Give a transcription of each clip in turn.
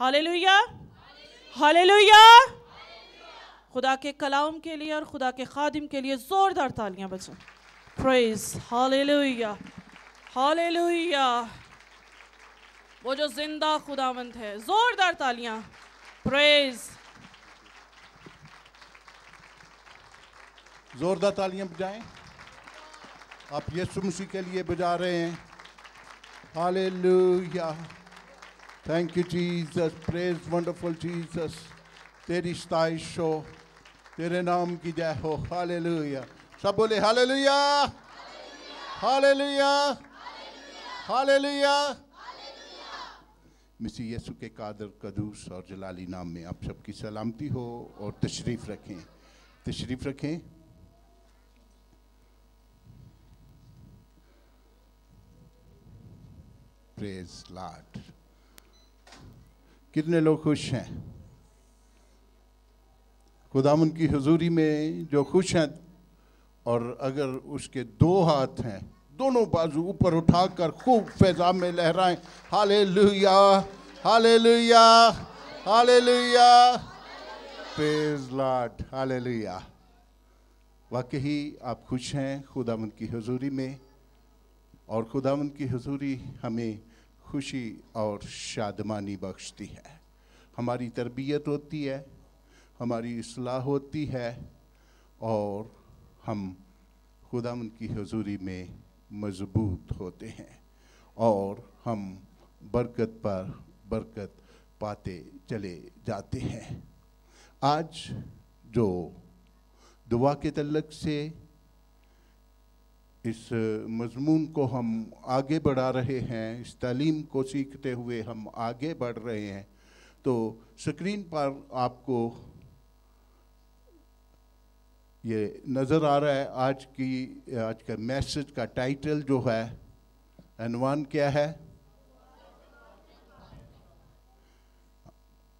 Hallelujah hallelujah खुदा के कलाम के लिए और खुदा के खादिम के लिए ज़ोरदार तालियां बचें प्रेज हालेलुया हालेलुया वो जो जिंदा खुदावंत है ज़ोरदार तालियां प्रेज ज़ोरदार तालियां बजाएं आप यीशु मसीह के लिए बजा रहे हैं hallelujah Thank you, Jesus. Praise wonderful Jesus. तेरी स्ताइश हो तेरे नाम की जय हो हालेलुया सब बोले हालेलुया हालेलुया हालेलुया मिसी यसु के कादर कदूस और जलाली नाम में आप सबकी सलामती हो और तशरीफ़ रखें तशरीफ़ रखें प्रेज लाड कितने लोग खुश हैं खुदाम उनकी हजूरी में जो खुश हैं और अगर उसके दो हाथ हैं दोनों बाजू ऊपर उठाकर खूब फैजा में लहराएं हाले लुया हाले लुया हाले लुया फेज लाट हाले लुया वाकई आप खुश हैं खुदा की हजूरी में और खुदा की हजूरी हमें खुशी और शादमानी बख्शती है हमारी तरबियत होती है हमारी असलाह होती है और हम खुदा उनकी हजूरी में मजबूत होते हैं और हम बरकत पर बरकत पाते चले जाते हैं आज जो दुआ के तलक से इस मजमून को हम आगे बढ़ा रहे हैं इस तालीम को सीखते हुए हम आगे बढ़ रहे हैं तो स्क्रीन पर आपको ये नज़र आ रहा है आज की आज का मैसेज का टाइटल जो है अनवान क्या है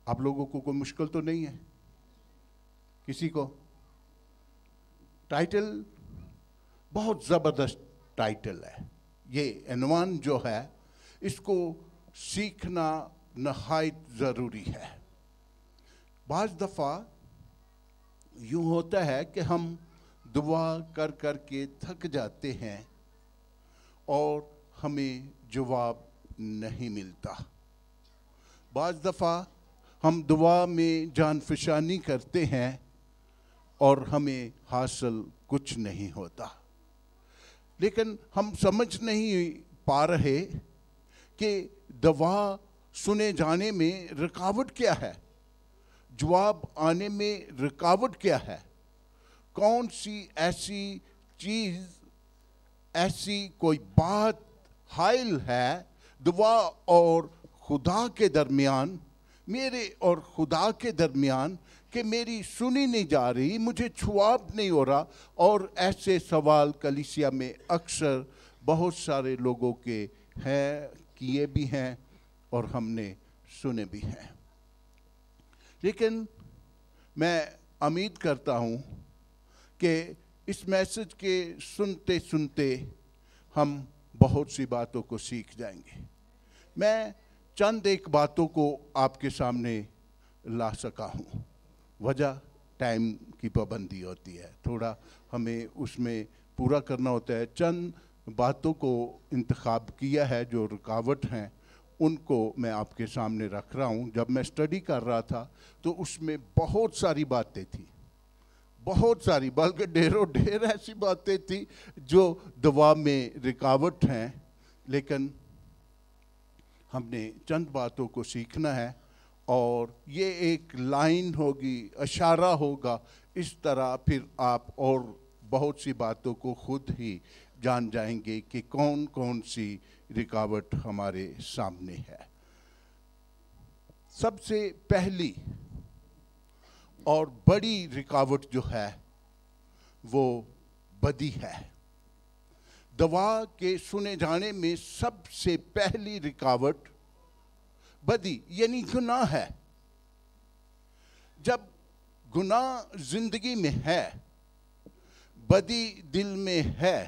आप लोगों को कोई मुश्किल तो नहीं है किसी को टाइटल बहुत ज़बरदस्त टाइटल है ये अनवान जो है इसको सीखना नहायत ज़रूरी है बज दफ़ा यूँ होता है कि हम दुआ कर कर के थक जाते हैं और हमें जवाब नहीं मिलता बज दफ़ा हम दुआ में जानफशानी करते हैं और हमें हासिल कुछ नहीं होता लेकिन हम समझ नहीं पा रहे कि दवा सुने जाने में रुकावट क्या है जवाब आने में रुकावट क्या है कौन सी ऐसी चीज़ ऐसी कोई बात हाइल है दुआ और खुदा के दरमियान मेरे और खुदा के दरमियान कि मेरी सुनी नहीं जा रही मुझे छुआब नहीं हो रहा और ऐसे सवाल कलिसिया में अक्सर बहुत सारे लोगों के हैं किए भी हैं और हमने सुने भी हैं लेकिन मैं उम्मीद करता हूँ कि इस मैसेज के सुनते सुनते हम बहुत सी बातों को सीख जाएंगे मैं चंद एक बातों को आपके सामने ला सका हूँ वजह टाइम की पाबंदी होती है थोड़ा हमें उसमें पूरा करना होता है चंद बातों को इंतखब किया है जो रुकावट हैं उनको मैं आपके सामने रख रहा हूँ जब मैं स्टडी कर रहा था तो उसमें बहुत सारी बातें थी बहुत सारी बल्कि ढेरों ढेर ऐसी बातें थी जो दवा में रुकावट हैं लेकिन हमने चंद बातों को सीखना है और ये एक लाइन होगी अशारा होगा इस तरह फिर आप और बहुत सी बातों को खुद ही जान जाएंगे कि कौन कौन सी रिकावट हमारे सामने है सबसे पहली और बड़ी रिकावट जो है वो बदी है दवा के सुने जाने में सबसे पहली रिकावट बदी यानी गुनाह है जब गुनाह जिंदगी में है बदी दिल में है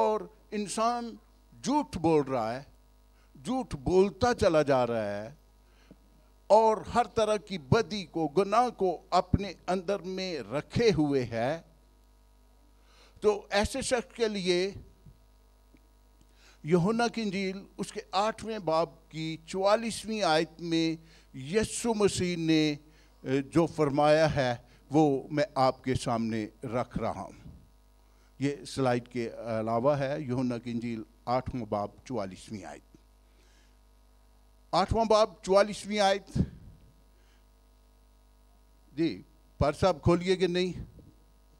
और इंसान झूठ बोल रहा है झूठ बोलता चला जा रहा है और हर तरह की बदी को गुनाह को अपने अंदर में रखे हुए है तो ऐसे शख्स के लिए यहुना की इंजील उसके आठवें बाब की चवालीसवीं आयत में यसु मसीह ने जो फरमाया है वो मैं आपके सामने रख रहा हूँ ये स्लाइड के अलावा है यहुना की इंजील आठवां बाब चवालीसवीं आयत आठवां बाब चवालीसवीं आयत जी पर साहब खोलिए कि नहीं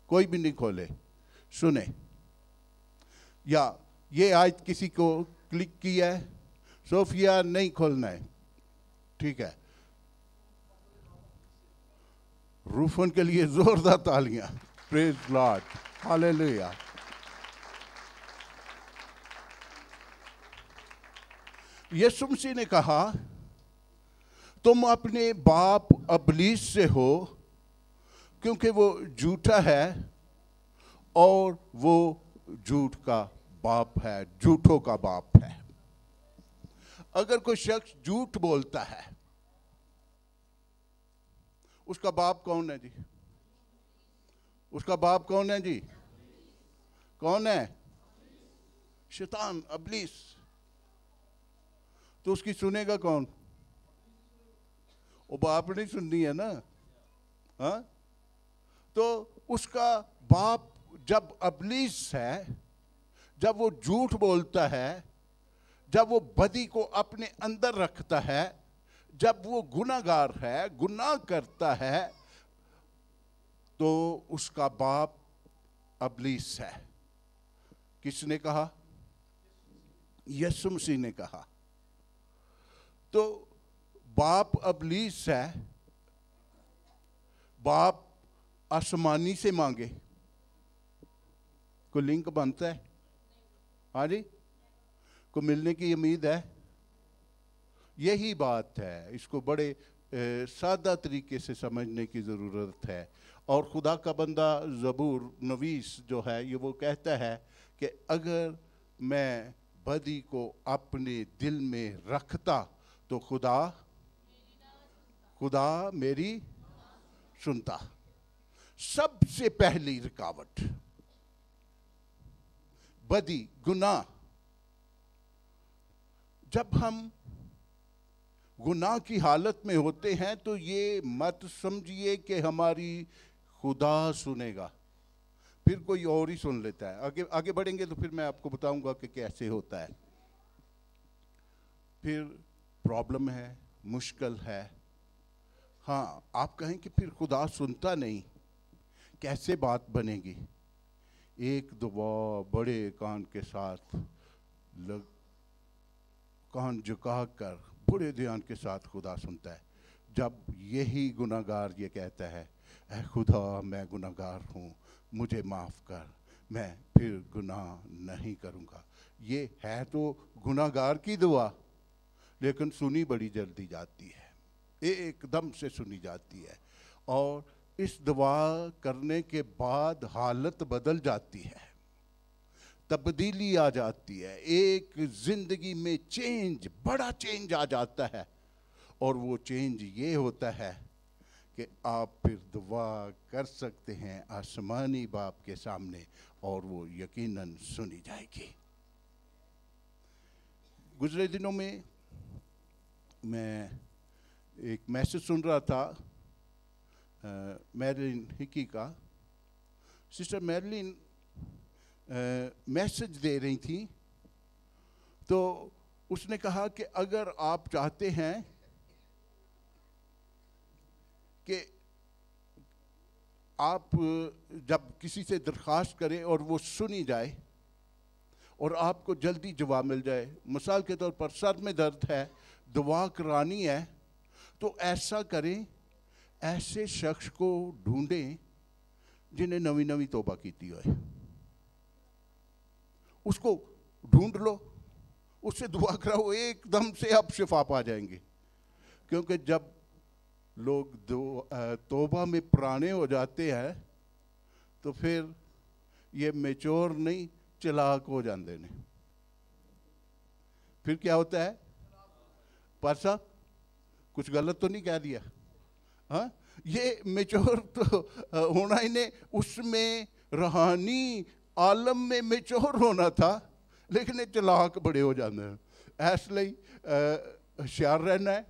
कोई भी नहीं खोले सुने या ये आज किसी को क्लिक किया है सोफिया नहीं खोलना है ठीक है रूफन के लिए जोरदार तालियां प्रेज लॉर्ड हालेलुया यीशु मसीह ने कहा तुम अपने बाप अबलीस से हो क्योंकि वो झूठा है और वो झूठ का बाप है झूठों का बाप है अगर कोई शख्स झूठ बोलता है उसका बाप कौन है जी उसका बाप कौन है जी कौन है शैतान अबलीस तो उसकी सुनेगा कौन वो बाप नहीं सुननी है ना हा? तो उसका बाप जब अबलीस है जब वो झूठ बोलता है जब वो बदी को अपने अंदर रखता है जब वो गुनागार है गुनाह करता है तो उसका बाप अबलीस है किसने कहा यसु मसीह ने कहा तो बाप अबलीस है बाप आसमानी से मांगे को लिंक बनता है हाँ जी को मिलने की उम्मीद है यही बात है इसको बड़े सादा तरीके से समझने की ज़रूरत है और खुदा का बंदा ज़बूर नवीस जो है ये वो कहता है कि अगर मैं बदी को अपने दिल में रखता तो खुदा खुदा मेरी सुनता सबसे पहली रुकावट बदी गुनाह जब हम गुनाह की हालत में होते हैं तो ये मत समझिए कि हमारी खुदा सुनेगा फिर कोई और ही सुन लेता है आगे आगे बढ़ेंगे तो फिर मैं आपको बताऊंगा कि कैसे होता है फिर प्रॉब्लम है मुश्किल है हाँ आप कहें कि फिर खुदा सुनता नहीं कैसे बात बनेगी एक दबाव बड़े कान के साथ लग कान झुका कर बड़े ध्यान के साथ खुदा सुनता है जब यही गुनागार ये कहता है अः खुदा मैं गुनागार हूँ मुझे माफ़ कर मैं फिर गुनाह नहीं करूँगा ये है तो गुनागार की दुआ लेकिन सुनी बड़ी जल्दी जाती है एकदम से सुनी जाती है और इस दवा करने के बाद हालत बदल जाती है तब्दीली आ जाती है एक जिंदगी में चेंज बड़ा चेंज आ जाता है और वो चेंज ये होता है कि आप फिर दुआ कर सकते हैं आसमानी बाप के सामने और वो यकीनन सुनी जाएगी गुजरे दिनों में मैं एक मैसेज सुन रहा था मैरलिन हिकी का सिस्टर मैरलिन मैसेज दे रही थी तो उसने कहा कि अगर आप चाहते हैं कि आप जब किसी से दरख्वास्त करें और वो सुनी जाए और आपको जल्दी जवाब मिल जाए मिसाल के तौर पर सर में दर्द है दुआ करानी है तो ऐसा करें ऐसे शख्स को ढूंढें जिन्हें नवी नवी तोबा की हो उसको ढूंढ लो उससे दुआ कराओ एकदम से आप शिफा पा जाएंगे क्योंकि जब लोग तोबा में पुराने हो जाते हैं तो फिर ये मेचोर नहीं चलाक हो जाते हैं फिर क्या होता है पार कुछ गलत तो नहीं कह दिया हाँ? ये मेच्योर तो होना ही नहीं उसमें रूहानी आलम में मेच्योर होना था लेकिन ये चलाक बड़े हो जाते हैं इसलिए होशियार रहना है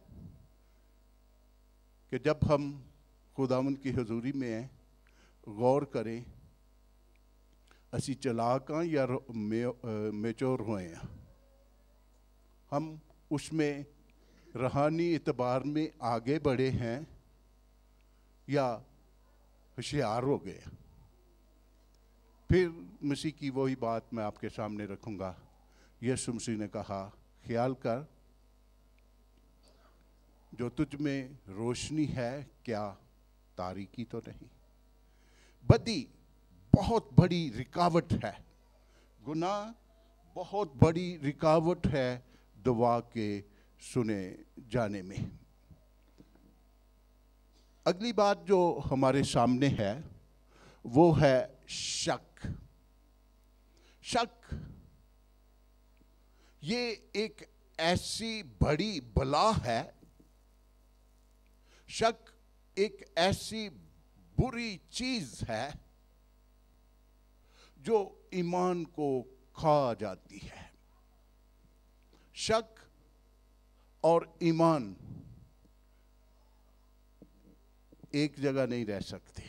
कि जब हम खुदावन की हजूरी में हैं गौर करें असी चलाक हाँ या मेचोर हो हैं हम उसमें रूहानी एतबार में आगे बढ़े हैं या होशियार हो गया फिर मसीह की वही बात मैं आपके सामने रखूंगा यशु मसीह ने कहा ख्याल कर जो तुझ में रोशनी है क्या तारीकी तो नहीं बदी बहुत बड़ी रिकावट है गुनाह बहुत बड़ी रिकावट है दुआ के सुने जाने में अगली बात जो हमारे सामने है वो है शक शक ये एक ऐसी बड़ी बला है शक एक ऐसी बुरी चीज है जो ईमान को खा जाती है शक और ईमान एक जगह नहीं रह सकते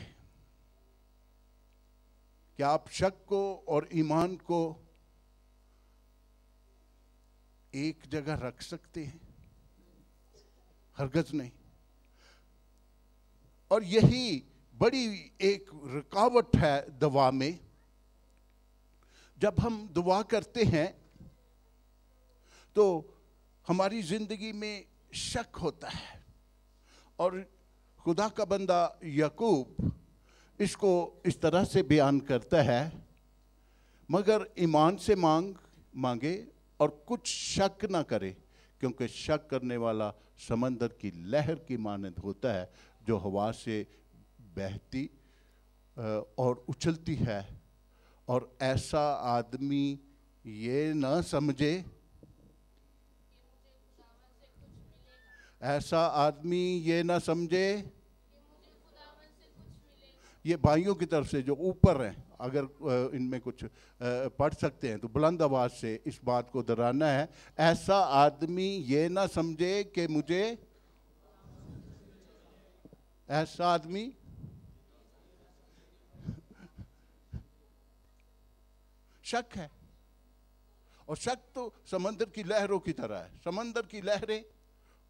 क्या आप शक को और ईमान को एक जगह रख सकते हैं हरगज नहीं और यही बड़ी एक रुकावट है दवा में जब हम दुआ करते हैं तो हमारी जिंदगी में शक होता है और खुदा का बंदा यकूब इसको इस तरह से बयान करता है मगर ईमान से मांग मांगे और कुछ शक ना करे क्योंकि शक करने वाला समंदर की लहर की मानद होता है जो हवा से बहती और उछलती है और ऐसा आदमी ये ना समझे ऐसा आदमी ये ना समझे ये भाइयों की तरफ से जो ऊपर हैं अगर इनमें कुछ पढ़ सकते हैं तो बुलंद आवाज़ से इस बात को दोहराना है ऐसा आदमी ये ना समझे कि मुझे ऐसा आदमी शक है और शक तो समंदर की लहरों की तरह है समंदर की लहरें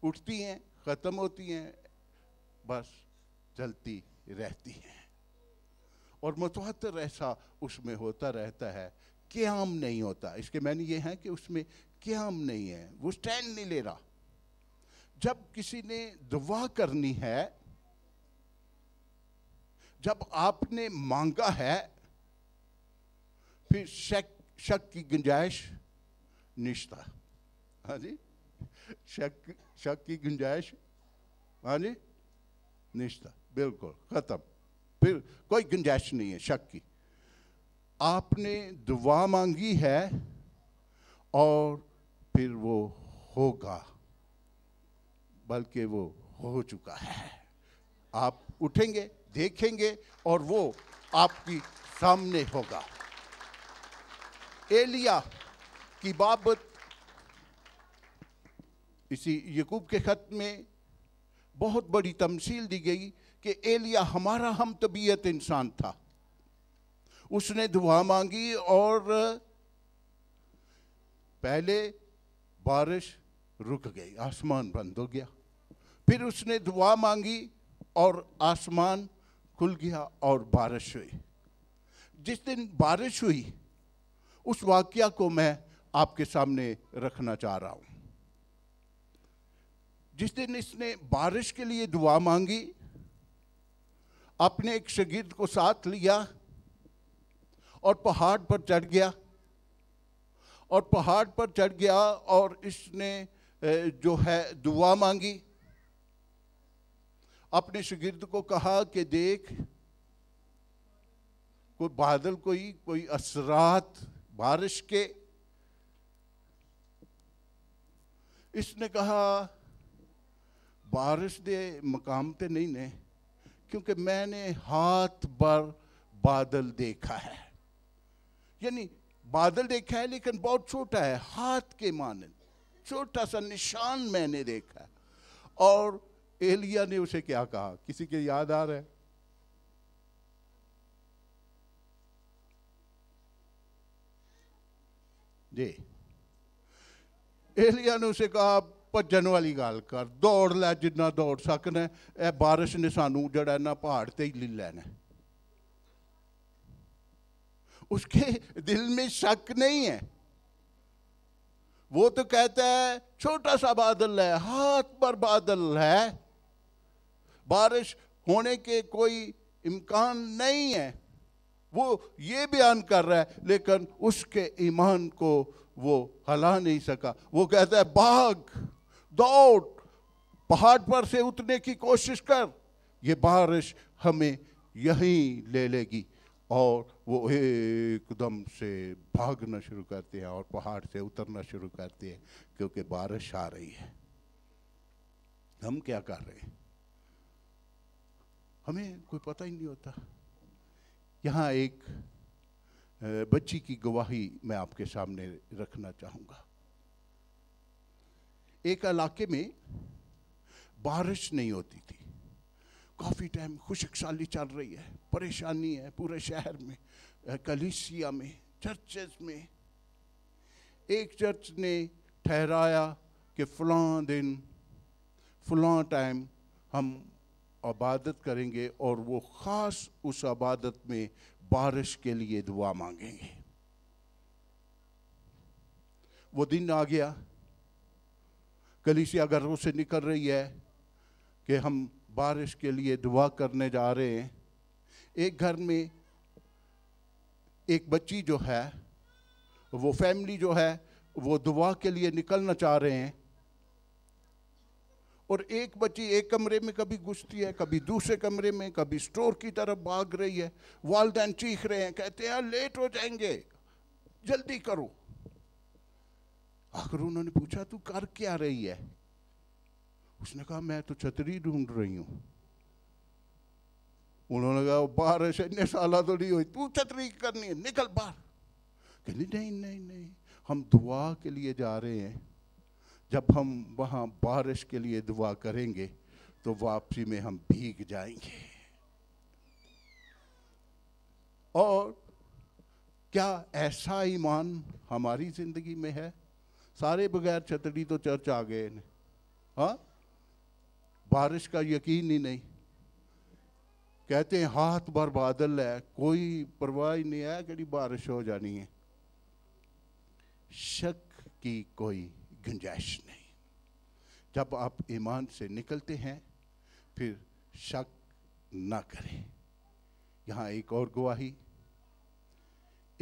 उठती हैं ख़त्म होती हैं बस चलती रहती हैं और मुतहतर ऐसा उसमें होता रहता है क्याम नहीं होता इसके मैंने ये है कि उसमें क्याम नहीं है वो स्टैंड नहीं ले रहा जब किसी ने दुआ करनी है जब आपने मांगा है फिर शक शक की गुंजाइश निश्ता हाँ जी शक शक की गुंजाइश हाँ निश्ता बिल्कुल ख़त्म फिर कोई गुंजाइश नहीं है शक की आपने दुआ मांगी है और फिर वो होगा बल्कि वो हो चुका है आप उठेंगे देखेंगे और वो आपकी सामने होगा एलिया की बाबत इसी यकूब के ख़त में बहुत बड़ी तमसील दी गई कि एलिया हमारा हम तबीयत इंसान था उसने दुआ मांगी और पहले बारिश रुक गई आसमान बंद हो गया फिर उसने दुआ मांगी और आसमान खुल गया और बारिश हुई जिस दिन बारिश हुई उस वाक्य को मैं आपके सामने रखना चाह रहा हूँ जिस दिन इसने बारिश के लिए दुआ मांगी अपने एक शगिर्द को साथ लिया और पहाड़ पर चढ़ गया और पहाड़ पर चढ़ गया और इसने जो है दुआ मांगी अपने शगिर्द को कहा कि देख कोई बादल कोई कोई असरात बारिश के इसने कहा बारिश दे मकाम ਤੇ नहीं ने क्योंकि मैंने हाथ भर बादल देखा है यानी बादल देखा है लेकिन बहुत छोटा है हाथ के मानन छोटा सा निशान मैंने देखा और एलिया ने उसे क्या कहा किसी के याद आ रहा है जी एलिया ने उसे कहा भजन वाली गल कर दौड़ लै जिन्ना दौड़ सकना ਇਹ بارش ਨੇ ਸਾਨੂੰ ਜਿਹੜਾ ਨਾ पहाड़ ते ले लेना उसके दिल में शक नहीं है वो तो कहता है छोटा सा बादल है हाथ पर बादल है बारिश होने के कोई इम्कान नहीं है वो ये बयान कर रहा है लेकिन उसके ईमान को वो हला नहीं सका वो कहता है बाघ दौड़ पहाड़ पर से उतरने की कोशिश कर ये बारिश हमें यहीं ले लेगी और वो एकदम से भागना शुरू करते हैं और पहाड़ से उतरना शुरू करते हैं क्योंकि बारिश आ रही है हम क्या कर रहे हैं हमें कोई पता ही नहीं होता यहाँ एक बच्ची की गवाही मैं आपके सामने रखना चाहूँगा एक इलाके में बारिश नहीं होती थी काफ़ी टाइम खुशकसाली चल रही है परेशानी है पूरे शहर में कलिसिया में चर्चेस में एक चर्च ने ठहराया कि फलां दिन फलां टाइम हम आबादत करेंगे और वो ख़ास उस आबादत में बारिश के लिए दुआ मांगेंगे वो दिन आ गया कलीसिया घरों से निकल रही है कि हम बारिश के लिए दुआ करने जा रहे हैं एक घर में एक बच्ची जो है वो फैमिली जो है वो दुआ के लिए निकलना चाह रहे हैं और एक बच्ची एक कमरे में कभी घुसती है कभी दूसरे कमरे में कभी स्टोर की तरफ भाग रही है वालदेन चीख रहे हैं कहते हैं हाँ, लेट हो जाएंगे जल्दी करो आखिर उन्होंने पूछा तू कर क्या रही है उसने कहा मैं तो छतरी ढूंढ रही हूं उन्होंने कहा बारिश इतने साल तो नहीं हुई तू छतरी करनी है निकल बाहर कहली नहीं नहीं नहीं हम दुआ के लिए जा रहे हैं जब हम वहाँ बारिश के लिए दुआ करेंगे तो वापसी में हम भीग जाएंगे और क्या ऐसा ईमान हमारी ज़िंदगी में है सारे बगैर छतरी तो चर्च आ गए ने हाँ बारिश का यकीन ही नहीं कहते हैं हाथ भर बादल है कोई परवाह ही नहीं है कि बारिश हो जानी है शक की कोई गुंजाइश नहीं जब आप ईमान से निकलते हैं फिर शक ना करें यहाँ एक और गवाही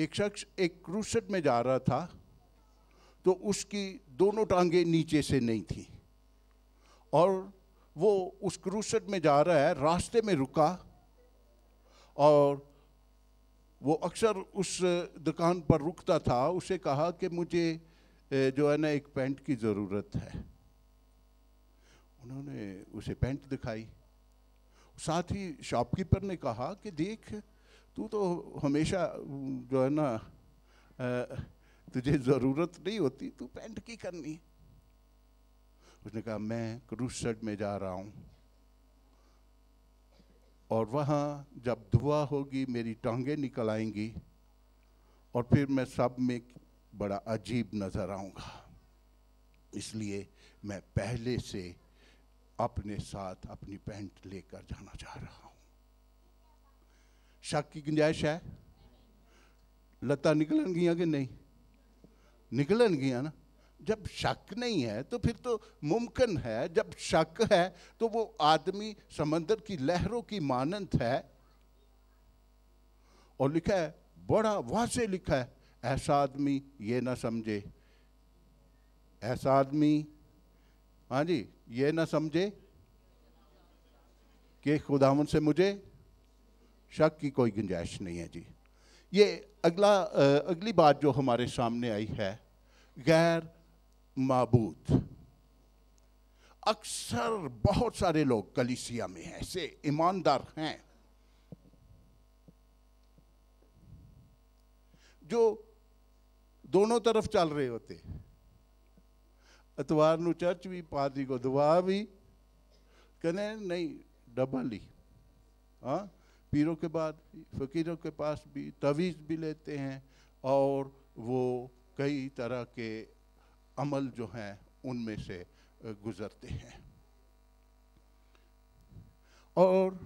एक शख्स एक क्रूसट में जा रहा था तो उसकी दोनों टांगे नीचे से नहीं थी और वो उस क्रूसट में जा रहा है रास्ते में रुका और वो अक्सर उस दुकान पर रुकता था उसे कहा कि मुझे जो है ना एक पैंट की ज़रूरत है उन्होंने उसे पैंट दिखाई साथ ही शॉपकीपर ने कहा कि देख तू तो हमेशा जो है ना तुझे जरूरत नहीं होती तू पेंट की करनी उसने कहा मैं क्रूस शर्ट में जा रहा हूं और वहां जब धुआ होगी मेरी टांगे निकल आएंगी और फिर मैं सब में बड़ा अजीब नज़र आऊंगा इसलिए मैं पहले से अपने साथ अपनी पैंट लेकर जाना चाह रहा हूं शक की गुंजाइश है लता निकलन गई कि नहीं निकलन गया ना जब शक नहीं है तो फिर तो मुमकिन है जब शक है तो वो आदमी समंदर की लहरों की मानंद है और लिखा है बड़ा वाजे लिखा है ऐसा आदमी ये ना समझे ऐसा आदमी हाँ जी ये ना समझे कि खुदावन से मुझे शक की कोई गुंजाइश नहीं है जी ये अगला अगली बात जो हमारे सामने आई है गैर मबूद अक्सर बहुत सारे लोग कलिसिया में ऐसे ईमानदार हैं जो दोनों तरफ चल रहे होते इतवार ਨੂੰ भी ਵੀ को ਕੋ भी कहने नहीं डबल ही हाँ पीरों के बाद फकीरों के पास भी तवीज़ भी लेते हैं और वो कई तरह के अमल जो हैं उनमें से गुजरते हैं और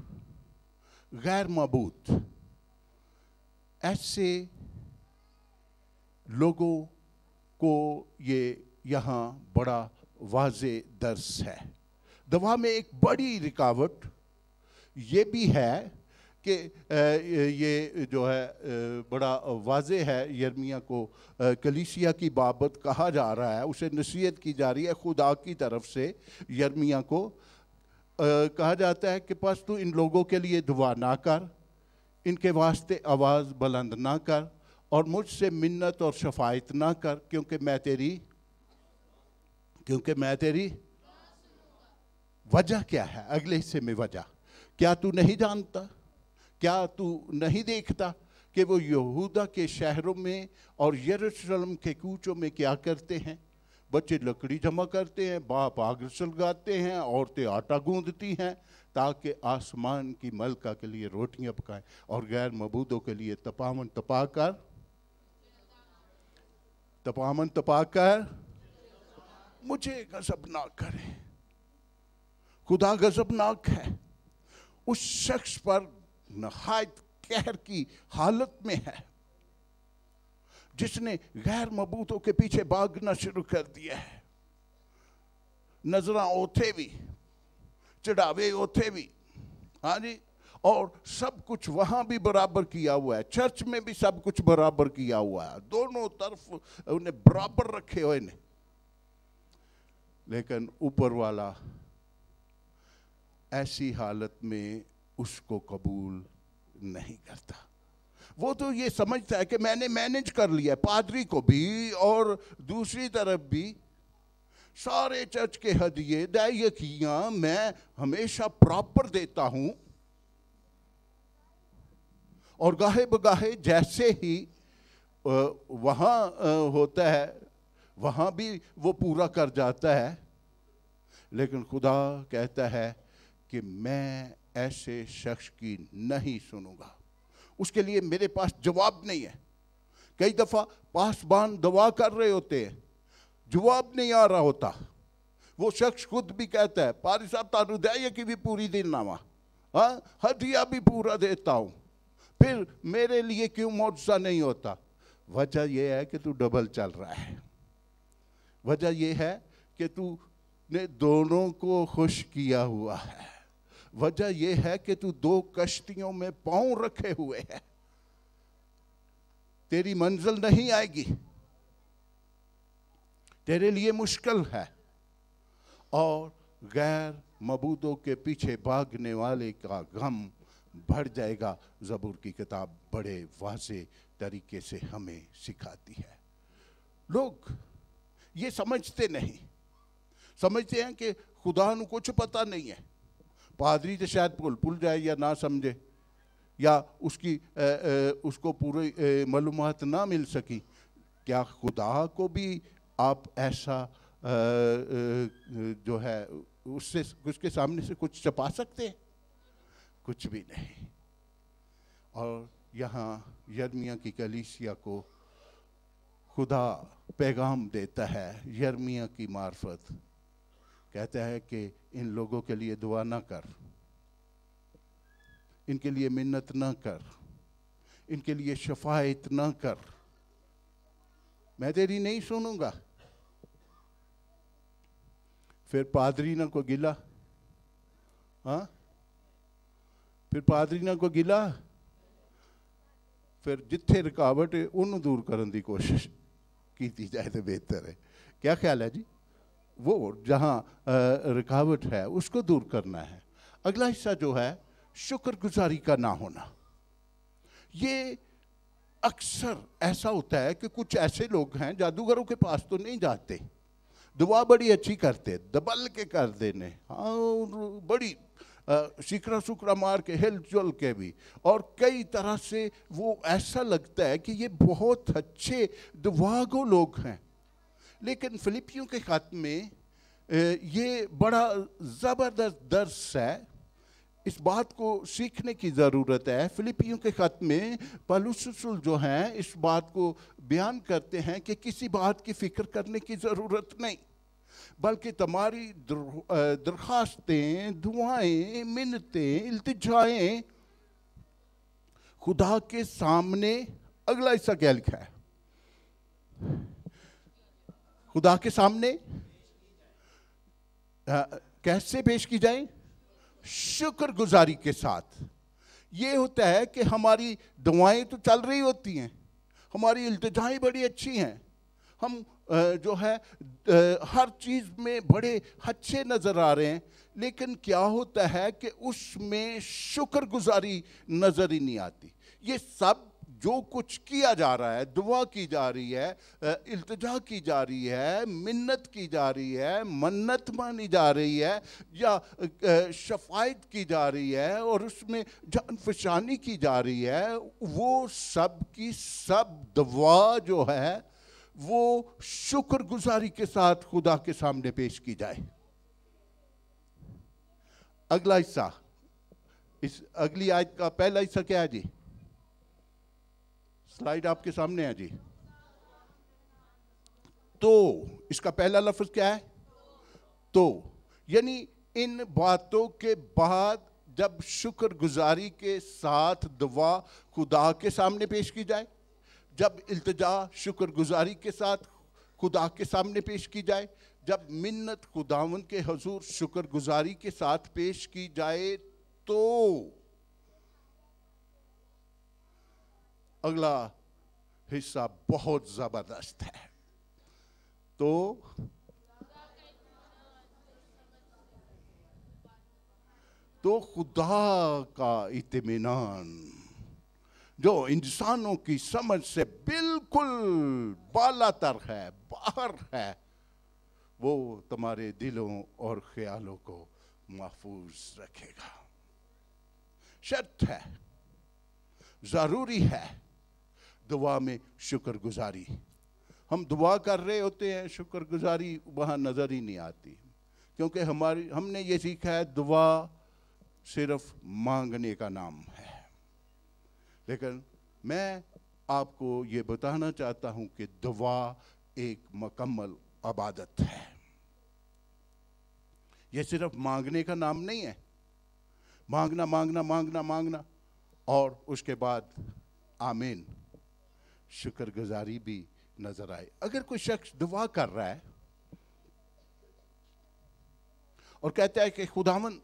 गैर मबूत ऐसे लोगों को ये यहाँ बड़ा वाज दर्स है दवा में एक बड़ी रिकावट ये भी है कि ये जो है बड़ा वाज है यर्मिया को कलीसिया की बाबत कहा जा रहा है उसे नसीहत की जा रही है खुदा की तरफ से यर्मिया को कहा जाता है कि बस तू इन लोगों के लिए दुआ ना कर इनके वास्ते आवाज़ बुलंद ना कर और मुझसे मिन्नत और शफायत ना कर क्योंकि मैं तेरी क्योंकि मैं तेरी वजह क्या है अगले हिस्से में वजह क्या तू नहीं जानता क्या तू नहीं देखता कि वो यहूदा के शहरों में और यरूशलेम के कूचों में क्या करते हैं बच्चे लकड़ी जमा करते हैं बाप आग सलगाते हैं औरतें आटा गूंदती हैं ताकि आसमान की मलका के लिए रोटियां पकाएं और गैर मबूदों के लिए तपावन तपाकर तपामन तपाकर मुझे गजब ना करें खुदा गजबनाक है उस शख्स पर नहायत कहर की हालत में है जिसने गैर मबूतों के पीछे भागना शुरू कर दिया है नजरा ओथे भी चढ़ावे ओथे भी हाँ जी और सब कुछ वहां भी बराबर किया हुआ है चर्च में भी सब कुछ बराबर किया हुआ है दोनों तरफ उन्हें बराबर रखे हुए ने लेकिन ऊपर वाला ऐसी हालत में उसको कबूल नहीं करता वो तो ये समझता है कि मैंने मैनेज कर लिया पादरी को भी और दूसरी तरफ भी सारे चर्च के हदिये दायकियाँ मैं हमेशा प्रॉपर देता हूं और गाहे बगाहे जैसे ही वहां होता है वहां भी वो पूरा कर जाता है लेकिन खुदा कहता है कि मैं ऐसे शख्स की नहीं सुनूंगा उसके लिए मेरे पास जवाब नहीं है कई दफ़ा पासबान दवा कर रहे होते हैं जवाब नहीं आ रहा होता वो शख्स खुद भी कहता है पारी साहब तारुदय की भी पूरी दिन नामा हाँ हदिया भी पूरा देता हूँ फिर मेरे लिए क्यों मुआवजा नहीं होता वजह यह है कि तू डबल चल रहा है वजह यह है कि तू ने दोनों को खुश किया हुआ है वजह यह है कि तू दो कश्तियों में पांव रखे हुए है तेरी मंजिल नहीं आएगी तेरे लिए मुश्किल है और गैर मबूदों के पीछे भागने वाले का गम भर जाएगा जबूर की किताब बड़े वाजे तरीके से हमें सिखाती है लोग ये समझते नहीं समझते हैं कि खुदा को कुछ पता नहीं है पादरी तो शायद भूल भूल जाए या ना समझे या उसकी ए, ए, उसको पूरी मालूम ना मिल सकी क्या खुदा को भी आप ऐसा ए, जो है उससे उसके सामने से कुछ छपा सकते हैं कुछ भी नहीं और यहाँ यर्मिया की कलीसिया को खुदा पैगाम देता है यर्मिया की मार्फत कहता है कि इन लोगों के लिए दुआ ना कर इनके लिए मिन्नत ना कर इनके लिए शफायत ना कर मैं तेरी नहीं सुनूंगा फिर पादरी ना को गिला हाँ फिर पादरी ना को गिला जिथे रुकावट है उन्होंने दूर करने की कोशिश की जाए तो बेहतर है क्या ख्याल है जी वो जहाँ रुकावट है उसको दूर करना है अगला हिस्सा जो है शुक्रगुजारी का ना होना ये अक्सर ऐसा होता है कि कुछ ऐसे लोग हैं जादूगरों के पास तो नहीं जाते दुआ बड़ी अच्छी करते दबल के कर देने हाँ बड़ी शिकरा सुकरा मार के हिल जुल के भी और कई तरह से वो ऐसा लगता है कि ये बहुत अच्छे दुआगो लोग हैं लेकिन फिलिपियों के ख़त में ये बड़ा ज़बरदस्त दर्श है इस बात को सीखने की ज़रूरत है फिलिपियों के ख़त में पलुसुल जो हैं इस बात को बयान करते हैं कि किसी बात की फ़िक्र करने की ज़रूरत नहीं बल्कि तुम्हारी दरख्वास्तें दुआएं मिन्नतें इल्तजाएं खुदा के सामने अगला हिस्सा क्या लिखा है खुदा के सामने आ, कैसे पेश की जाए शुक्रगुजारी के साथ ये होता है कि हमारी दुआएं तो चल रही होती हैं हमारी इल्तजाएं बड़ी अच्छी हैं हम जो है हर चीज़ में बड़े अच्छे नज़र आ रहे हैं लेकिन क्या होता है कि उसमें शुक्रगुजारी नज़र ही नहीं आती ये सब जो कुछ किया जा रहा है दुआ की जा रही है इल्तजा की जा रही है मिन्नत की जा रही है मन्नत मानी जा रही है या शफायत की जा रही है और उसमें जानफशानी की जा रही है वो सब की सब दुआ जो है वो शुक्रगुजारी के साथ खुदा के सामने पेश की जाए अगला हिस्सा इस अगली आयत का पहला हिस्सा क्या है जी स्लाइड आपके सामने है जी तो इसका पहला लफ्ज क्या है तो यानी इन बातों के बाद जब शुक्रगुजारी के साथ दुआ खुदा के सामने पेश की जाए जब इल्तजा शुक्रगुजारी के साथ खुदा के सामने पेश की जाए जब मिन्नत खुदावन के हजूर शुक्रगुजारी के साथ पेश की जाए तो अगला हिस्सा बहुत जबरदस्त है तो तो खुदा का इतमान जो इंसानों की समझ से बिल्कुल बालातर है बाहर है वो तुम्हारे दिलों और ख्यालों को महफूज रखेगा शर्त है ज़रूरी है दुआ में शुक्रगुजारी हम दुआ कर रहे होते हैं शुक्रगुजारी वहाँ नज़र ही नहीं आती क्योंकि हमारी हमने ये सीखा है दुआ सिर्फ मांगने का नाम है लेकिन मैं आपको ये बताना चाहता हूँ कि दुआ एक मकम्मल आबादत है ये सिर्फ मांगने का नाम नहीं है मांगना मांगना मांगना मांगना और उसके बाद आमीन शुक्रगुजारी भी नजर आए अगर कोई शख्स दुआ कर रहा है और कहता है कि खुदावन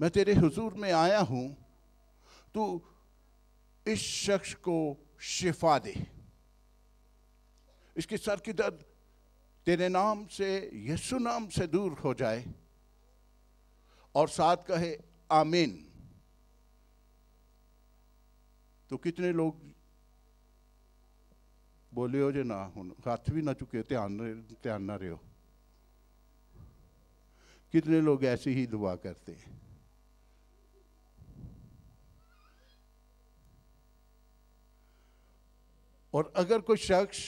मैं तेरे हुजूर में आया हूं तू इस शख्स को शिफा दे इसके सर की दर्द तेरे नाम से यसु नाम से दूर हो जाए और साथ कहे आमीन तो कितने लोग बोलियो जे ना ਹੁਣ हाथ भी ना चुके ध्यान ਧਿਆਨ ਨਾ ਰਿਓ कितने लोग ऐसी ही दुआ करते हैं और अगर कोई शख्स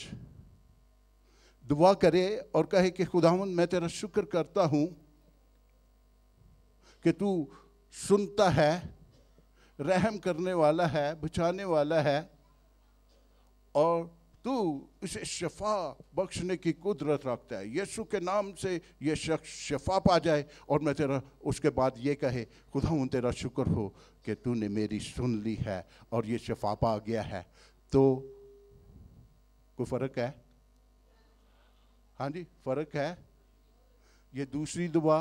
दुआ करे और कहे कि खुदावन मैं तेरा शुक्र करता हूं कि तू सुनता है रहम करने वाला है बचाने वाला है और तू इसे शफा बख्शने की कुदरत रखता है यीशु के नाम से ये शख्स शफा पा जाए और मैं तेरा उसके बाद ये कहे खुदा उन तेरा शुक्र हो कि तूने मेरी सुन ली है और ये शफा पा गया है तो कोई फ़र्क है हाँ जी फ़र्क है ये दूसरी दुआ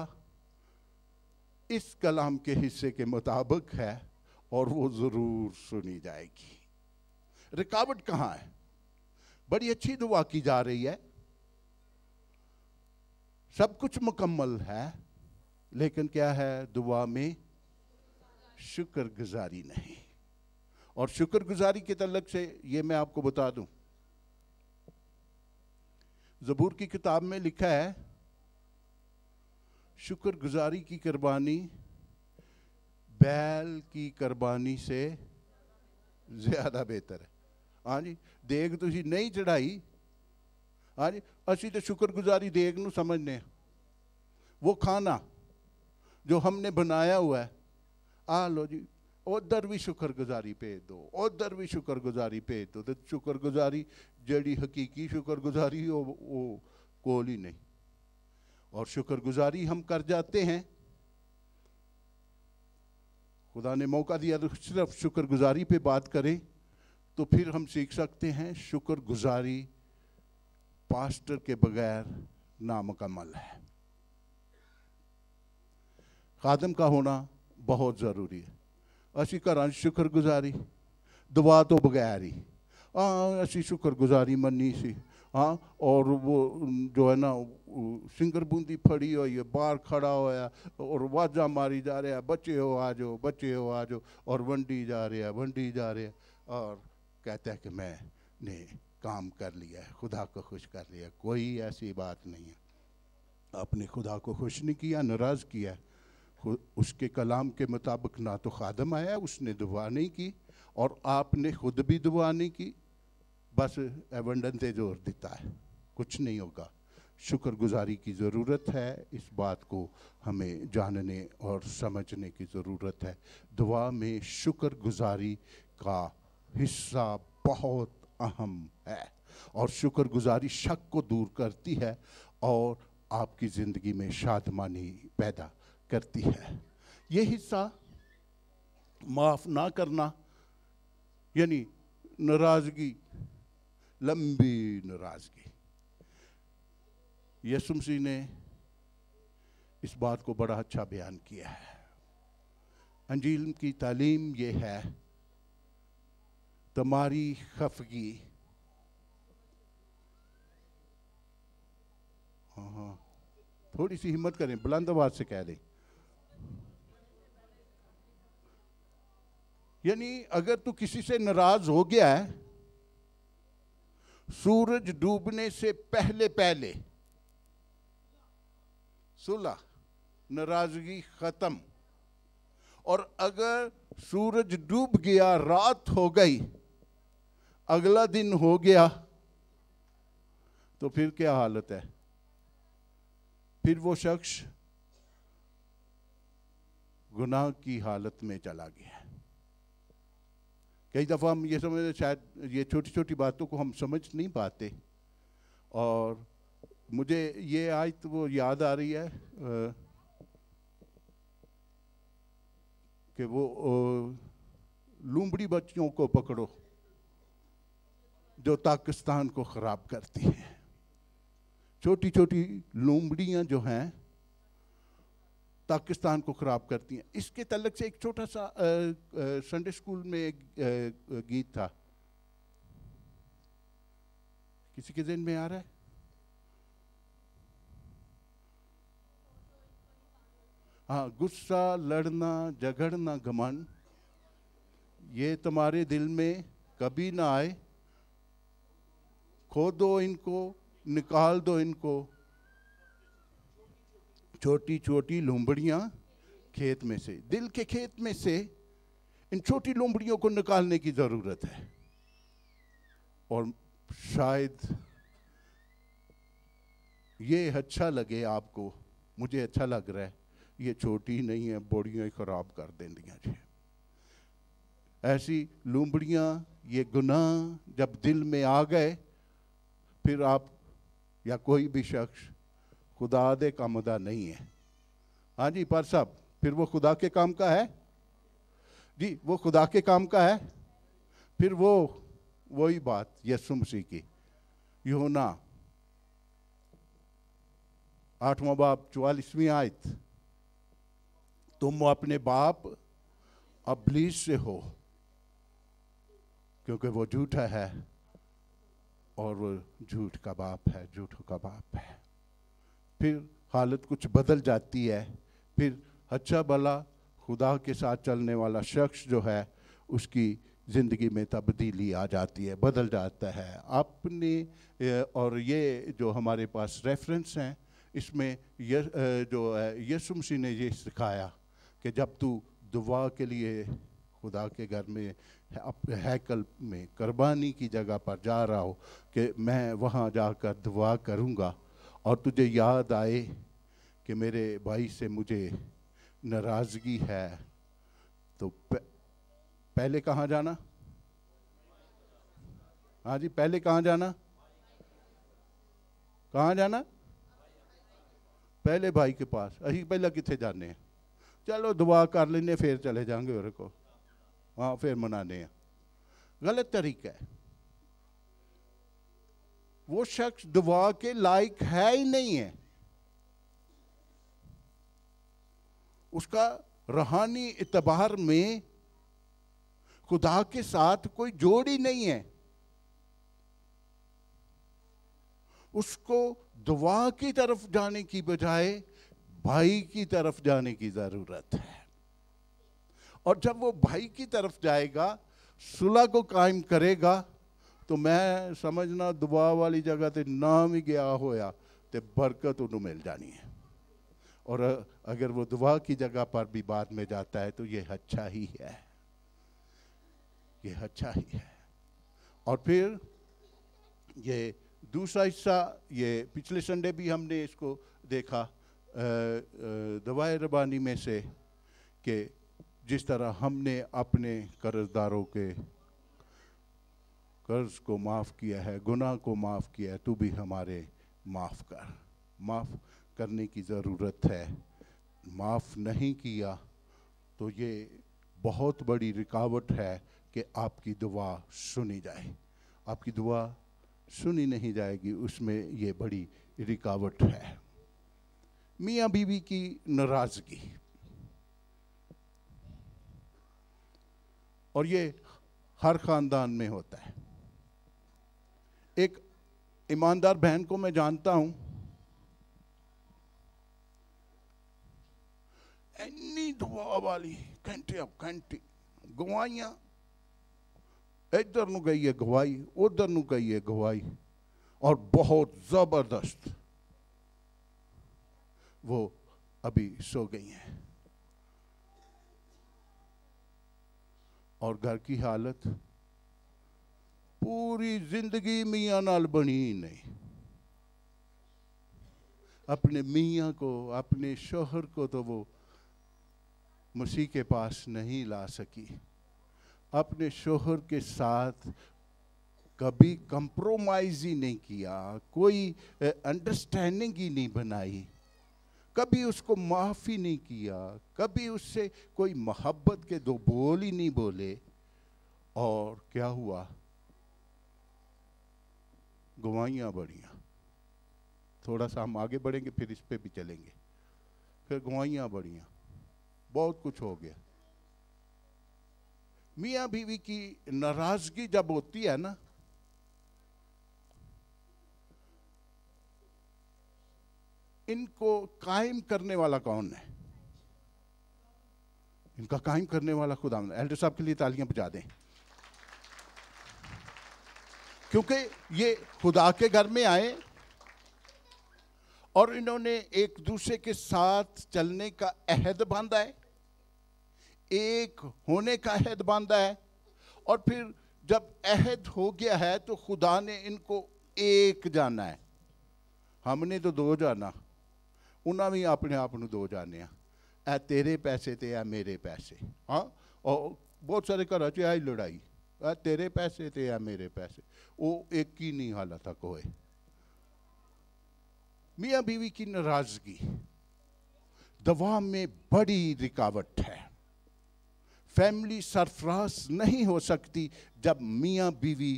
इस कलाम के हिस्से के मुताबिक है और वो ज़रूर सुनी जाएगी रिकावट कहाँ है बड़ी अच्छी दुआ की जा रही है सब कुछ मुकम्मल है लेकिन क्या है दुआ में शुक्रगुजारी नहीं और शुक्रगुजारी के तलक से ये मैं आपको बता दूं जबूर की किताब में लिखा है शुक्रगुजारी की कुर्बानी बैल की कुर्बानी से ज़्यादा बेहतर है हाँ जी देख ਦੇਗ नहीं चढ़ाई हाँ जी असी तो शुक्रगुजारी देख न समझने वो खाना जो हमने बनाया हुआ है आ लो जी उधर भी शुक्रगुजारी भेज दो उधर भी शुक्रगुजारी भेज दो तो शुक्रगुजारी जड़ी हकीकी शुक्रगुजारी वो वो कोल ही नहीं और शुक्रगुजारी हम कर जाते हैं खुदा ने मौका दिया तो सिर्फ शुक्रगुजारी पे बात करें तो फिर हम सीख सकते हैं शुक्रगुजारी पास्टर के बगैर नामकमल है खादम का होना बहुत ज़रूरी है घर शुक्र गुजारी दुआ तो बगैर ही हाँ असी शुक्र गुजारी मनी सी हाँ और वो जो है ना सिंगर बूंदी फड़ी हुई है बाहर खड़ा होया और वाजा मारी जा रहा है बच्चे हो आ जाओ बच्चे हो आ जाओ और वंडी जा रहा है वंडी जा रहा है और कहता है कि मैंने काम कर लिया है खुदा को खुश कर लिया कोई ऐसी बात नहीं है आपने खुदा को खुश नहीं किया नाराज़ किया उसके कलाम के मुताबिक ना तो खादम आया उसने दुआ नहीं की और आपने खुद भी दुआ नहीं की बस एवंडन से जोर देता है कुछ नहीं होगा शुक्रगुजारी की ज़रूरत है इस बात को हमें जानने और समझने की ज़रूरत है दुआ में शुक्रगुजारी का हिस्सा बहुत अहम है और शुक्रगुजारी शक को दूर करती है और आपकी ज़िंदगी में शादमानी पैदा करती है ये हिस्सा माफ़ ना करना यानी नाराज़गी लंबी नाराज़गी यसुम सिंह ने इस बात को बड़ा अच्छा बयान किया है अंजील की तालीम ये है तुम्हारी खफगी हाँ हाँ थोड़ी सी हिम्मत करें बुलंद आवाज से कह दें यानी अगर तू किसी से नाराज हो गया है सूरज डूबने से पहले पहले सुला नाराजगी खत्म और अगर सूरज डूब गया रात हो गई अगला दिन हो गया तो फिर क्या हालत है फिर वो शख्स गुनाह की हालत में चला गया कई दफ़ा हम ये समझ शायद ये छोटी छोटी बातों को हम समझ नहीं पाते और मुझे ये आज तो वो याद आ रही है कि वो लूमड़ी बच्चियों को पकड़ो जो ताकिस्तान को ख़राब करती है छोटी छोटी लोमड़ियाँ जो हैं पाकिस्तान को ख़राब करती हैं इसके तलक से एक छोटा सा संडे स्कूल में एक आ, गीत था किसी के दिन में आ रहा है हाँ गुस्सा लड़ना झगड़ना घमंड ये तुम्हारे दिल में कभी ना आए खो दो इनको निकाल दो इनको छोटी छोटी लोमड़ियाँ खेत में से दिल के खेत में से इन छोटी लोमड़ियों को निकालने की ज़रूरत है और शायद ये अच्छा लगे आपको मुझे अच्छा लग रहा है ये छोटी नहीं है बोड़ियाँ ख़राब कर दिया जी ऐसी लूमड़ियाँ ये गुनाह जब दिल में आ गए फिर आप या कोई भी शख्स खुदा दे कामदा नहीं है हाँ जी पर साहब फिर वो खुदा के काम का है जी वो खुदा के काम का है फिर वो वही बात यसु मसीह की योना आठवां बाप चौवालीसवीं आयत तुम वो अपने बाप अबलीस से हो क्योंकि वो झूठा है और वो झूठ का बाप है झूठों का बाप है फिर हालत कुछ बदल जाती है फिर अच्छा भला खुदा के साथ चलने वाला शख्स जो है उसकी ज़िंदगी में तब्दीली आ जाती है बदल जाता है अपने और ये जो हमारे पास रेफरेंस हैं इसमें जो है यसुमसी ने ये सिखाया कि जब तू दुआ के लिए खुदा के घर में हैकल में कुर्बानी की जगह पर जा रहा हो कि मैं वहाँ जाकर दुआ करूँगा और तुझे याद आए कि मेरे भाई से मुझे नाराज़गी है तो पहले कहाँ जाना हाँ जी पहले कहाँ जाना कहाँ जाना पहले भाई के पास अही पहले कितने जाने हैं चलो दुआ कर लेने फिर चले जाएंगे और को हाँ फिर मना दें गलत तरीका है वो शख्स दुआ के लायक है ही नहीं है उसका रूहानी इतबार में खुदा के साथ कोई जोड़ ही नहीं है उसको दुआ की तरफ जाने की बजाय भाई की तरफ जाने की ज़रूरत है और जब वो भाई की तरफ जाएगा सुलह को कायम करेगा तो मैं समझना दुआ वाली जगह पर नाम ही गया होया तो बरकत उन्होंने मिल जानी है और अगर वो दुआ की जगह पर भी बाद में जाता है तो ये अच्छा ही है ये अच्छा ही है और फिर ये दूसरा हिस्सा ये पिछले संडे भी हमने इसको देखा दवाए रबानी में से कि जिस तरह हमने अपने कर्जदारों के कर्ज को माफ़ किया है गुनाह को माफ़ किया है तू भी हमारे माफ़ कर माफ़ करने की ज़रूरत है माफ़ नहीं किया तो ये बहुत बड़ी रिकावट है कि आपकी दुआ सुनी जाए आपकी दुआ सुनी नहीं जाएगी उसमें ये बड़ी रिकावट है मियाँ बीवी की नाराज़गी और ये हर ख़ानदान में होता है एक ईमानदार बहन को मैं जानता हूं इन्नी दुआ वाली घंटे अब घंटे गवाइयां इधर नु गई है गवाई उधर नु गई है गवाई और बहुत ज़बरदस्त वो अभी सो गई हैं और घर की हालत पूरी जिंदगी मियाँ नाल बनी ही नहीं अपने मियाँ को अपने शोहर को तो वो मसीह के पास नहीं ला सकी अपने शोहर के साथ कभी कंप्रोमाइज़ ही नहीं किया कोई अंडरस्टैंडिंग ही नहीं बनाई कभी उसको माफ़ी नहीं किया कभी उससे कोई मोहब्बत के दो बोल ही नहीं बोले और क्या हुआ गवाइयाँ बढ़िया थोड़ा सा हम आगे बढ़ेंगे फिर इस पर भी चलेंगे फिर गुवाइया बढ़िया बहुत कुछ हो गया मियाँ बीवी की नाराज़गी जब होती है ना इनको कायम करने वाला कौन है इनका कायम करने वाला खुदा एल्डर साहब के लिए तालियां बजा दें क्योंकि ये खुदा के घर में आए और इन्होंने एक दूसरे के साथ चलने का अहद बांधा है एक होने का अहद बांधा है और फिर जब अहद हो गया है तो खुदा ने इनको एक जाना है हमने तो दो जाना उन्हें भी अपने आप में दो जाने है तेरे पैसे तो है मेरे पैसे हाँ और बहुत सारे घर च आई लड़ाई है तेरे पैसे तो है मेरे पैसे वो एक ही नहीं हालत तक होए मियाँ बीवी की नाराजगी दवा में बड़ी रिकावट है फैमिली सरफराज नहीं हो सकती जब मियाँ बीवी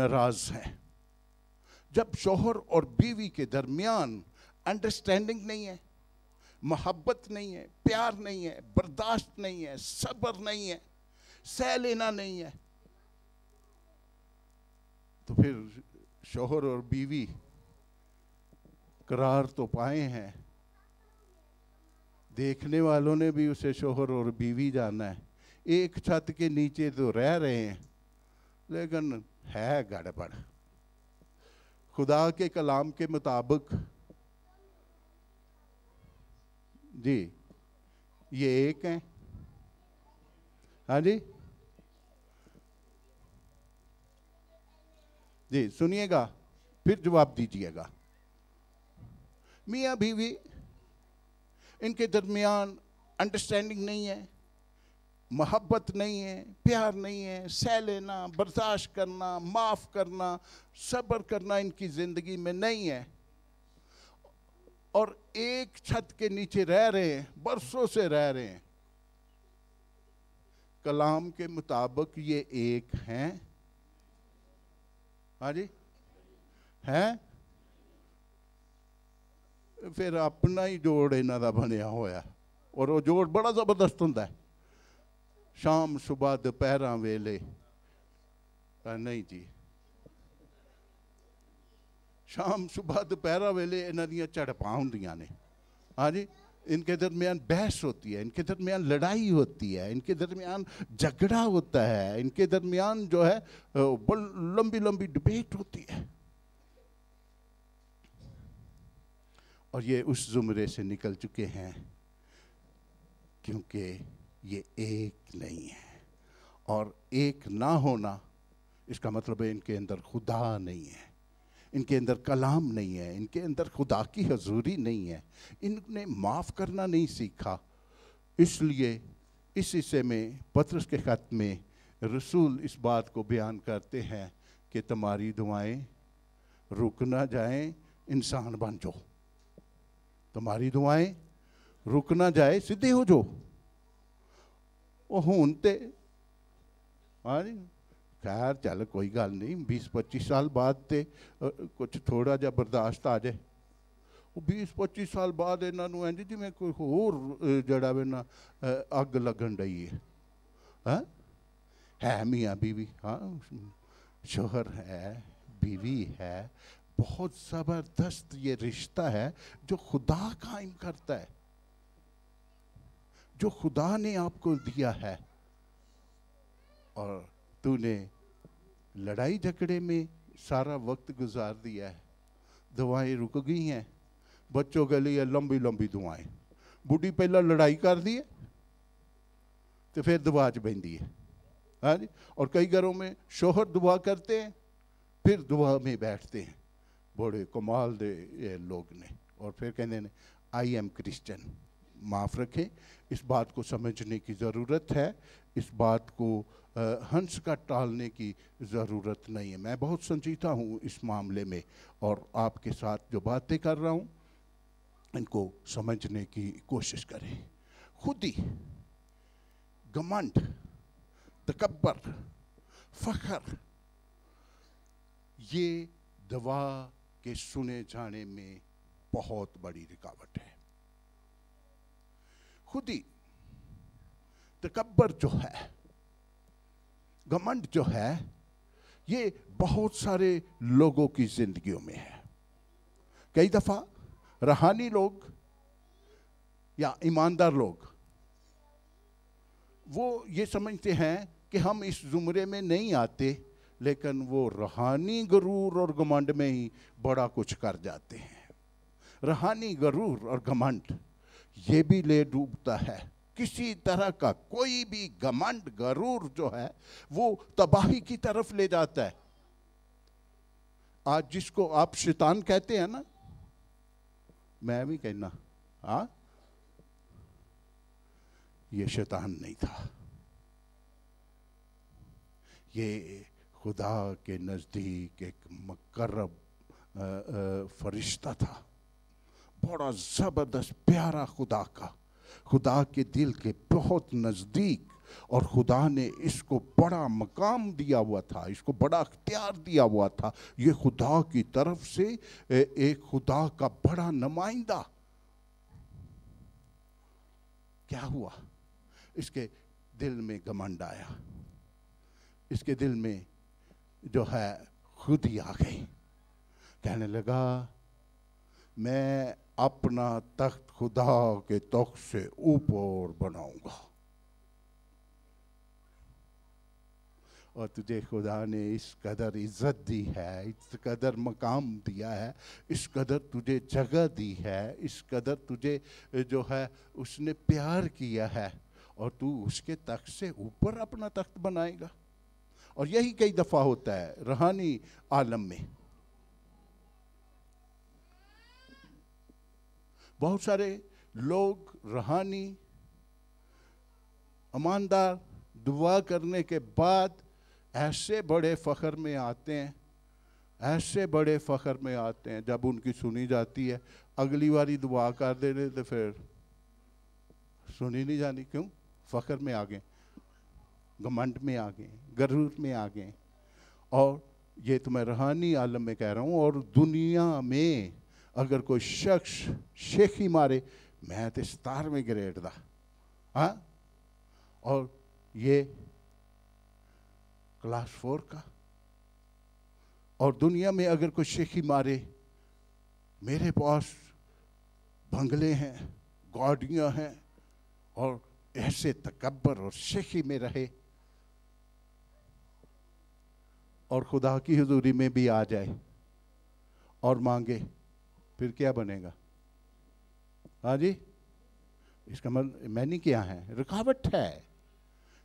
नाराज हैं जब शोहर और बीवी के दरमियान अंडरस्टैंडिंग नहीं है मोहब्बत नहीं है प्यार नहीं है बर्दाश्त नहीं है सब्र नहीं है सह लेना नहीं है तो फिर शोहर और बीवी करार तो पाए हैं देखने वालों ने भी उसे शोहर और बीवी जाना है एक छत के नीचे तो रह रहे हैं लेकिन है गड़बड़ खुदा के कलाम के मुताबिक जी ये एक है हाँ जी जी सुनिएगा फिर जवाब दीजिएगा मियाँ बीवी इनके दरमियान अंडरस्टैंडिंग नहीं है मोहब्बत नहीं है प्यार नहीं है सह लेना बर्दाश्त करना माफ़ करना सब्र करना इनकी ज़िंदगी में नहीं है और एक छत के नीचे रह रहे हैं बरसों से रह रहे हैं कलाम के मुताबिक ये एक हैं हाँ जी हैं फिर अपना ही जोड़ इन्ह का बनिया होया और वो जोड़ बड़ा जबरदस्त होंगे शाम सुबह दोपहर वेले नहीं जी शाम सुबह ਦੁਪਹਿਰਾ वेले इन्हों झड़पा होंगे ने हाँ जी इनके दरमियान बहस होती है इनके दरमियान लड़ाई होती है इनके दरमियान झगड़ा होता है इनके दरमियान जो है लंबी लंबी डिबेट होती है और ये उस जुमरे से निकल चुके हैं क्योंकि ये एक नहीं है और एक ना होना इसका मतलब है इनके अंदर खुदा नहीं है इनके अंदर कलाम नहीं है इनके अंदर खुदा की हजूरी नहीं है इनने माफ़ करना नहीं सीखा इसलिए इस हिस्से में पत्रस के ख़त में रसूल इस बात को बयान करते हैं कि तुम्हारी दुआएं रुक ना जाएं इंसान बन जाओ तुम्हारी दुआएं रुक ना जाए सीधे हो जाओ हूं तो हाँ जी खैर चल कोई गल नहीं बीस पच्चीस साल बाद ते कुछ थोड़ा जा बर्दाश्त आ जाए बीस पच्चीस साल बाद इन्हों इंज जिमें कोई होर जड़ा वे ना अग लगन डी है हाँ है मियाँ बीवी हाँ शोहर है बीवी है बहुत ज़बरदस्त ये रिश्ता है जो खुदा कायम करता है जो खुदा ने आपको दिया है और तूने लड़ाई झगड़े में सारा वक्त गुजार दिया है दुआएं रुक गई हैं बच्चों के लिए लंबी लंबी दुआएं बुढ़ी पहला लड़ाई कर दी है तो फिर दुआ च बहती है हाँ जी और कई घरों में शोहर दुआ करते हैं फिर दुआ में बैठते हैं बड़े कमाल दे लोग ने और फिर कहते हैं आई एम क्रिश्चन माफ़ रखें इस बात को समझने की ज़रूरत है इस बात को हंस का टालने की ज़रूरत नहीं है मैं बहुत संजीदा हूँ इस मामले में और आपके साथ जो बातें कर रहा हूँ इनको समझने की कोशिश करें खुद ही घमंड तकबर फखर ये दवा के सुने जाने में बहुत बड़ी रुकावट है खुद ही तकबर जो है घमंड जो है ये बहुत सारे लोगों की जिंदगियों में है कई दफ़ा रहानी लोग या ईमानदार लोग वो ये समझते हैं कि हम इस जुमरे में नहीं आते लेकिन वो रहानी गरूर और घमंड में ही बड़ा कुछ कर जाते हैं रहानी गरूर और घमंड ये भी ले डूबता है किसी तरह का कोई भी घमंड गरूर जो है वो तबाही की तरफ ले जाता है आज जिसको आप शैतान कहते हैं ना मैं भी कहना हा ये शैतान नहीं था ये खुदा के नज़दीक एक मकरब फरिश्ता था बड़ा ज़बरदस्त प्यारा खुदा का खुदा के दिल के बहुत नज़दीक और खुदा ने इसको बड़ा मकाम दिया हुआ था इसको बड़ा अख्तियार दिया हुआ था ये खुदा की तरफ से एक खुदा का बड़ा नुमाइंदा क्या हुआ इसके दिल में घमंड आया इसके दिल में जो है खुद ही आ गई कहने लगा मैं अपना तख्त खुदा के तख्त से ऊपर बनाऊंगा और तुझे खुदा ने इस कदर इज्जत दी है इस कदर मकाम दिया है इस कदर तुझे जगह दी है इस कदर तुझे जो है उसने प्यार किया है और तू उसके तख्त से ऊपर अपना तख्त बनाएगा और यही कई दफ़ा होता है रहानी आलम में बहुत सारे लोग रहानी ईमानदार दुआ करने के बाद ऐसे बड़े फ़खर में आते हैं ऐसे बड़े फ़खर में आते हैं जब उनकी सुनी जाती है अगली बारी दुआ कर दे रहे तो फिर सुनी नहीं जानी क्यों फ़खर में आ गए घमंड में आ गए गरूर में आ गए और ये तो मैं रहानी आलम में कह रहा हूँ और दुनिया में अगर कोई शख्स शेखी मारे मैं तो सतारवें ग्रेड का हाँ और ये क्लास फोर का और दुनिया में अगर कोई शेखी मारे मेरे पास बंगले हैं गाड़ियाँ हैं और ऐसे तकबर और शेखी में रहे और खुदा की हजूरी में भी आ जाए और मांगे फिर क्या बनेगा हाँ जी इसका मतलब मैंने क्या है रुकावट है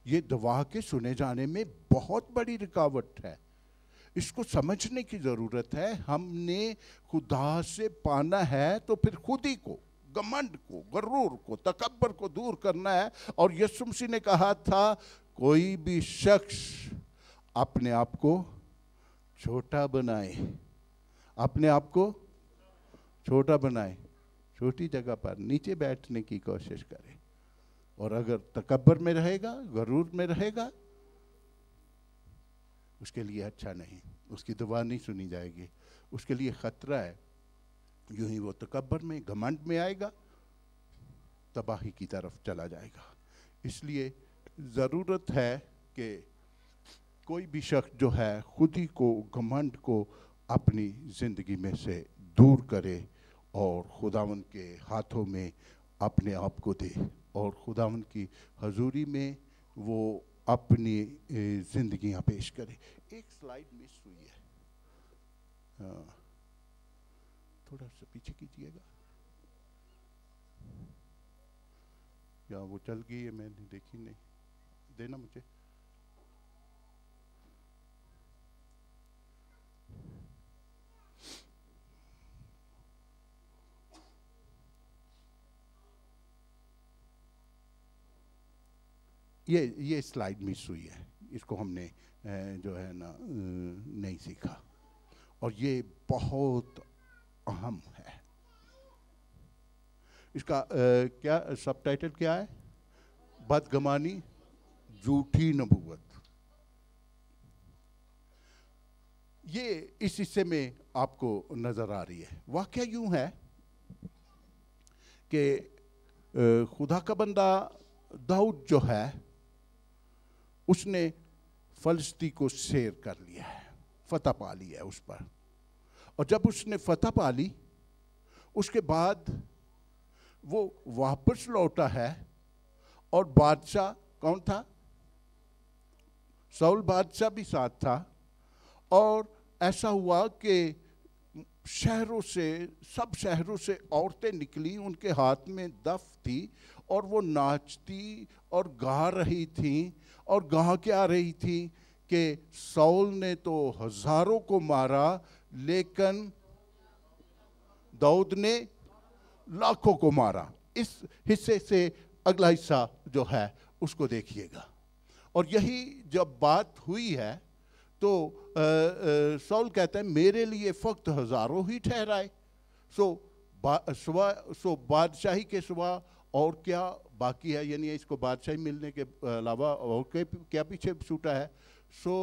ये दवा के सुने जाने में बहुत बड़ी रुकावट है इसको समझने की ज़रूरत है हमने खुदा से पाना है तो फिर खुद ही को गमंड को गरूर को तकबर को दूर करना है और यशुमसी ने कहा था कोई भी शख्स अपने आप को छोटा बनाए अपने आप को छोटा बनाए छोटी जगह पर नीचे बैठने की कोशिश करें और अगर तकबर में रहेगा गरूर में रहेगा उसके लिए अच्छा नहीं उसकी दुआ नहीं सुनी जाएगी उसके लिए ख़तरा है यूं ही वो तकबर में घमंड में आएगा तबाही की तरफ चला जाएगा इसलिए ज़रूरत है कि कोई भी शख्स जो है खुद ही को घमंड को अपनी ज़िंदगी में से दूर करे और खुदावन के हाथों में अपने आप को दे और खुदावन की हजूरी में वो अपनी जिंदगियां पेश करे एक स्लाइड मिस हुई है थोड़ा सा पीछे कीजिएगा या वो चल गई है मैंने देखी नहीं देना मुझे ये ये स्लाइड मिस हुई है इसको हमने जो है ना नहीं सीखा और ये बहुत अहम है इसका क्या सब टाइटल क्या है बदगमानी झूठी नबूवत ये इस हिस्से में आपको नज़र आ रही है वाक़ यूं है कि खुदा का बंदा दाऊद जो है उसने फलस्ती को शेर कर लिया है फतह पा ली है उस पर और जब उसने फतह पा ली उसके बाद वो वापस लौटा है और बादशाह कौन था सऊल बादशाह भी साथ था और ऐसा हुआ कि शहरों से सब शहरों से औरतें निकली उनके हाथ में दफ थी और वो नाचती और गा रही थीं और गाह क्या रही थी कि सौल ने तो हजारों को मारा लेकिन दाऊद ने लाखों को मारा इस हिस्से से अगला हिस्सा जो है उसको देखिएगा और यही जब बात हुई है तो सौल कहता है मेरे लिए फ़क्त हज़ारों ही ठहराए सो बा, सो बादशाही के सुबह और क्या बाकी है यानी इसको बादशाही मिलने के अलावा और क्या पीछे छूटा है सो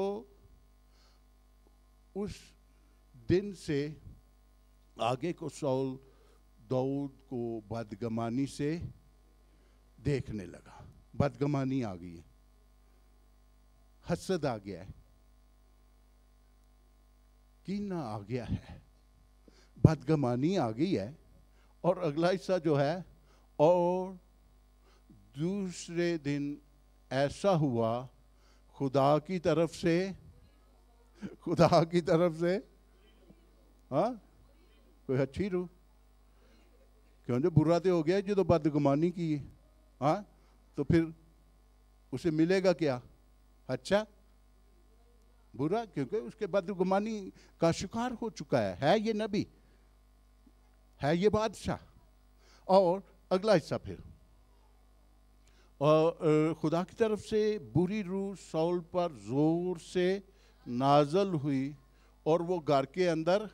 उस दिन से आगे को सौल दौद को बदगमानी से देखने लगा बदगमानी आ गई है हसद आ गया है कीना आ गया है बदगमानी आ गई है और अगला हिस्सा जो है और दूसरे दिन ऐसा हुआ खुदा की तरफ से खुदा की तरफ से हाँ कोई अच्छी रू क्यों जो बुरा तो हो गया जो तो बदगुमानी की हाँ तो फिर उसे मिलेगा क्या अच्छा बुरा क्योंकि उसके बदगुमानी का शिकार हो चुका है है ये नबी है ये बादशाह और अगला हिस्सा फिर और खुदा की तरफ से बुरी रूह सौल पर जोर से नाजल हुई और वो घर के अंदर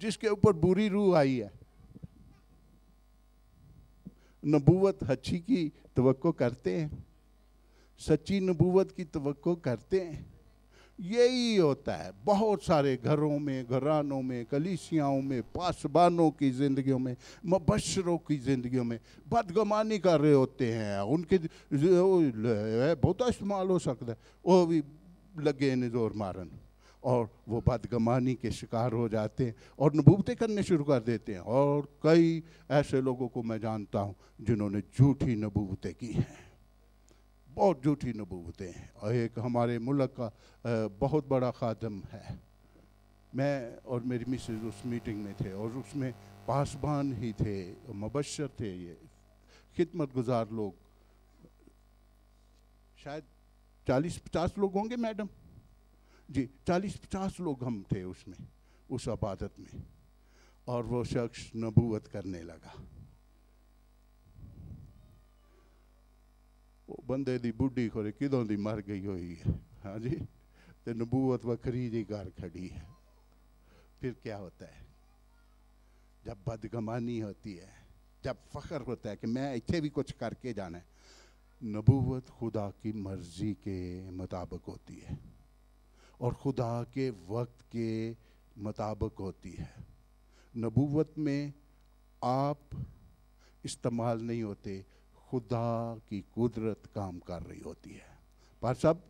जिसके ऊपर बुरी रूह आई है नबूवत हच्छी की तो करते हैं सच्ची नबूवत की तो करते हैं यही होता है बहुत सारे घरों में घरानों में कलीसियाओं में पासबानों की ज़िंदगियों में मुबशरों की ज़िंदगियों में बदगमानी कर रहे होते हैं उनके बहुत इस्तेमाल हो सकता है वो भी लगे इन्हें जोर मारन और वो बदगमानी के शिकार हो जाते हैं और नबूबते करने शुरू कर देते हैं और कई ऐसे लोगों को मैं जानता हूँ जिन्होंने झूठी नबूबते की हैं बहुत झूठी नबूतें हैं और एक हमारे मुल्क का बहुत बड़ा खादम है मैं और मेरी मिसेज उस मीटिंग में थे और उसमें पासबान ही थे मुबशर थे ये खिदमत गुजार लोग शायद चालीस पचास लोग होंगे मैडम जी चालीस पचास लोग हम थे उसमें उस आबादत में और वो शख्स नबूवत करने लगा की बुढ़ी खोरे ਖੋਰੇ की मर गई हुई है हाँ जी तो नबूवत वखरी जी ਘਰ खड़ी है फिर क्या होता है जब बदगमानी होती है जब फख्र होता है कि मैं इतने भी कुछ करके जाना है नबूवत खुदा की मर्जी के मुताबिक होती है और खुदा के वक्त के मुताबिक होती है नबूवत में आप इस्तेमाल नहीं होते खुदा की कुदरत काम कर रही होती है पर साहब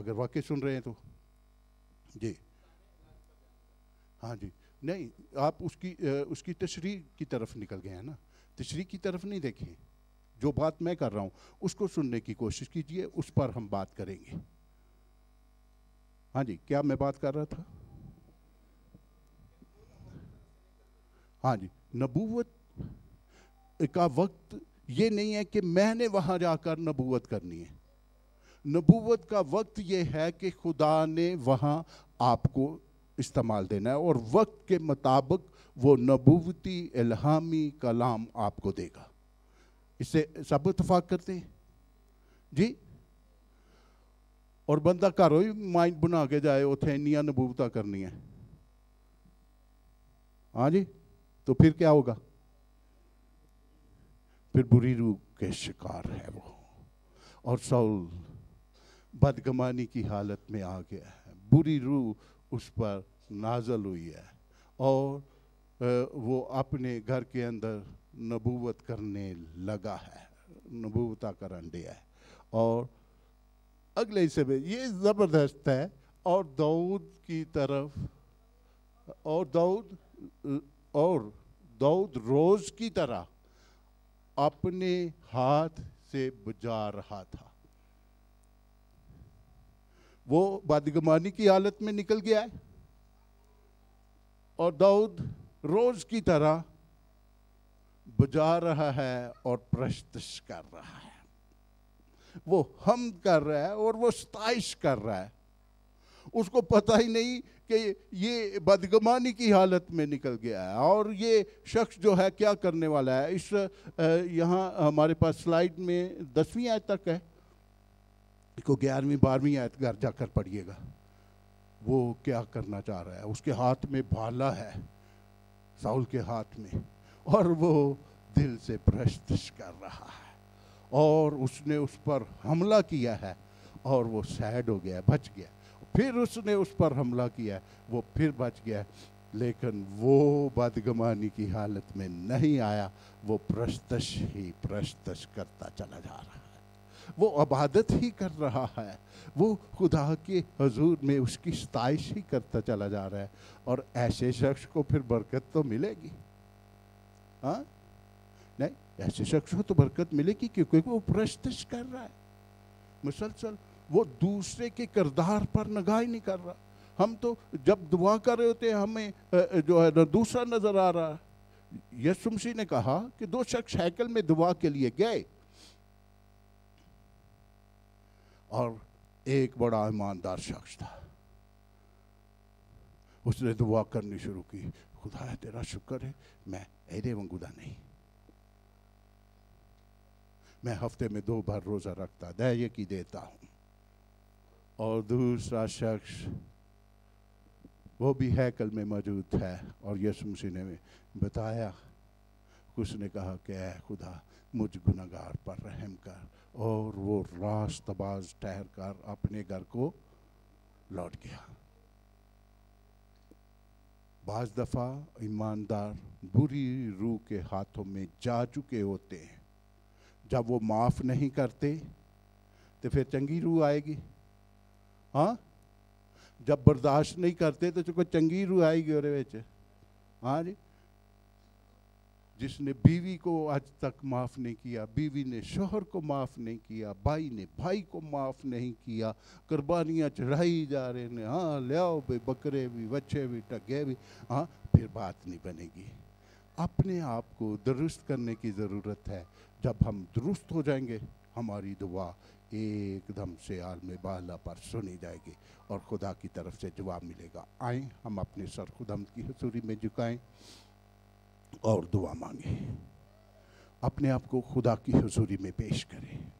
अगर वाकई सुन रहे हैं तो जी हाँ जी नहीं आप उसकी उसकी तशरी की तरफ निकल गए हैं ना तशरी की तरफ नहीं देखें जो बात मैं कर रहा हूँ उसको सुनने की कोशिश कीजिए उस पर हम बात करेंगे हाँ जी क्या मैं बात कर रहा था हाँ जी नबूवत का वक्त ये नहीं है कि मैंने वहाँ जाकर नबूवत करनी है नबूवत का वक्त ये है कि खुदा ने वहाँ आपको इस्तेमाल देना है और वक्त के मुताबिक वो नबूवती इल्हामी कलाम आपको देगा इससे सब इतफाक़ करते हैं जी और बंदा घरों ही माइंड बना के जाए उतने इनिया नबूबता करनी है हाँ जी तो फिर क्या होगा फिर बुरी रूप के शिकार है वो और सौल बदगमानी की हालत में आ गया है बुरी रूह उस पर नाजल हुई है और वो अपने घर के अंदर नबूवत करने लगा है नबूवता कर है और अगले हिस्से में ये ज़बरदस्त है और दाऊद की तरफ और दाऊद और दाऊद रोज़ की तरह अपने हाथ से बुझा रहा था वो बदगमानी की हालत में निकल गया है और दाऊद रोज की तरह बुझा रहा है और प्रस्तश कर रहा है वो हम कर रहा है और वो स्ताइश कर रहा है उसको पता ही नहीं कि ये बदगमानी की हालत में निकल गया है और ये शख्स जो है क्या करने वाला है इस यहाँ हमारे पास स्लाइड में दसवीं आयत तक है को ग्यारहवीं बारहवीं आयत घर जाकर पढ़िएगा वो क्या करना चाह रहा है उसके हाथ में भाला है साउल के हाथ में और वो दिल से भ्रष्ट कर रहा है और उसने उस पर हमला किया है और वो सैड हो गया बच गया फिर उसने उस पर हमला किया वो फिर बच गया लेकिन वो बदगमानी की हालत में नहीं आया वो प्रस्तश ही प्रस्तश करता चला जा रहा है वो अबादत ही कर रहा है वो खुदा के हजूर में उसकी सताइश ही करता चला जा रहा है और ऐसे शख्स को फिर बरकत तो मिलेगी हाँ नहीं ऐसे शख्स को तो बरकत मिलेगी क्योंकि वो प्रस्तश कर रहा है मुसलसल वो दूसरे के किरदार पर नगाह ही नहीं कर रहा हम तो जब दुआ कर रहे होते हैं हमें जो है दूसरा नज़र आ रहा है मसीह ने कहा कि दो शख्स हैकल में दुआ के लिए गए और एक बड़ा ईमानदार शख्स था उसने दुआ करनी शुरू की खुदा है तेरा शुक्र है मैं अरे वंगुदा नहीं मैं हफ्ते में दो बार रोज़ा रखता दया की देता हूँ और दूसरा शख्स वो भी है कल में मौजूद है और यसु मसीह ने बताया उसने कहा कि अः खुदा मुझ गुनागार पर रहम कर और वो रास्तबाज ठहर कर अपने घर को लौट गया बाज दफ़ा ईमानदार बुरी रूह के हाथों में जा चुके होते हैं जब वो माफ़ नहीं करते तो फिर चंगी रूह आएगी हाँ जब बर्दाश्त नहीं करते तो कोई चंगी रूह आएगी और हाँ जी जिसने बीवी को आज तक माफ़ नहीं किया बीवी ने शोहर को माफ़ नहीं किया भाई ने भाई को माफ़ नहीं किया कुर्बानियाँ चढ़ाई जा रहे ने हाँ लियाओ भी बकरे भी बच्चे भी टगे भी हाँ फिर बात नहीं बनेगी अपने आप को दुरुस्त करने की ज़रूरत है जब हम दुरुस्त हो जाएंगे हमारी दुआ एकदम से आलम बाला पर सुनी जाएगी और खुदा की तरफ से जवाब मिलेगा आए हम अपने सर खुदम की हसूरी में झुकाएं और दुआ मांगे अपने आप को खुदा की हजूरी में पेश करें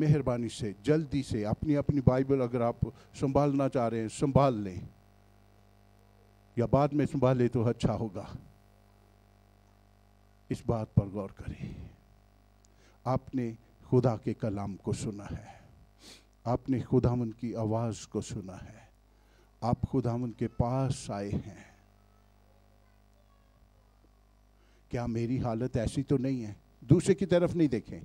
मेहरबानी से जल्दी से अपनी अपनी बाइबल अगर आप संभालना चाह रहे हैं संभाल लें या बाद में संभालें तो अच्छा होगा इस बात पर गौर करें आपने खुदा के कलाम को सुना है आपने खुदामन की आवाज़ को सुना है आप खुदामन के पास आए हैं क्या मेरी हालत ऐसी तो नहीं है दूसरे की तरफ नहीं देखें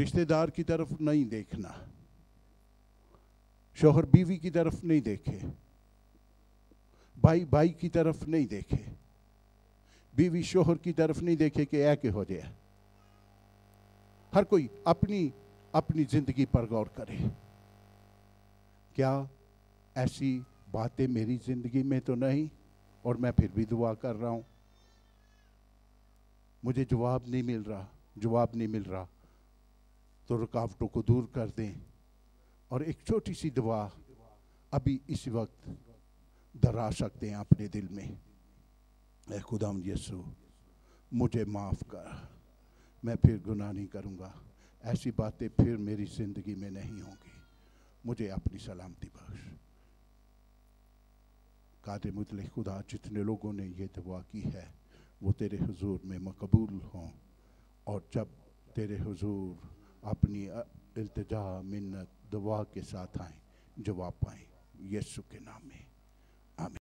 रिश्तेदार की तरफ नहीं देखना शोहर बीवी की तरफ नहीं देखे भाई भाई की तरफ नहीं देखे बीवी शोहर की तरफ नहीं देखे कि ऐ के हो जाए हर कोई अपनी अपनी जिंदगी पर गौर करे क्या ऐसी बातें मेरी जिंदगी में तो नहीं और मैं फिर भी दुआ कर रहा हूं मुझे जवाब नहीं मिल रहा जवाब नहीं मिल रहा तो रुकावटों को दूर कर दें और एक छोटी सी दुआ अभी इस वक्त धरा सकते हैं अपने दिल में ए खुदाम यसु मुझे माफ़ कर मैं फिर गुनाह नहीं करूँगा ऐसी बातें फिर मेरी ज़िंदगी में नहीं होंगी मुझे अपनी सलामती बख्श कादे मुतल खुदा जितने लोगों ने यह दुआ की है वो तेरे हजूर में मकबूल हों और जब तेरे हजूर अपनी अल्तजा मिन्नत दुआ के साथ आए जवाब पाएँ यसु के नाम में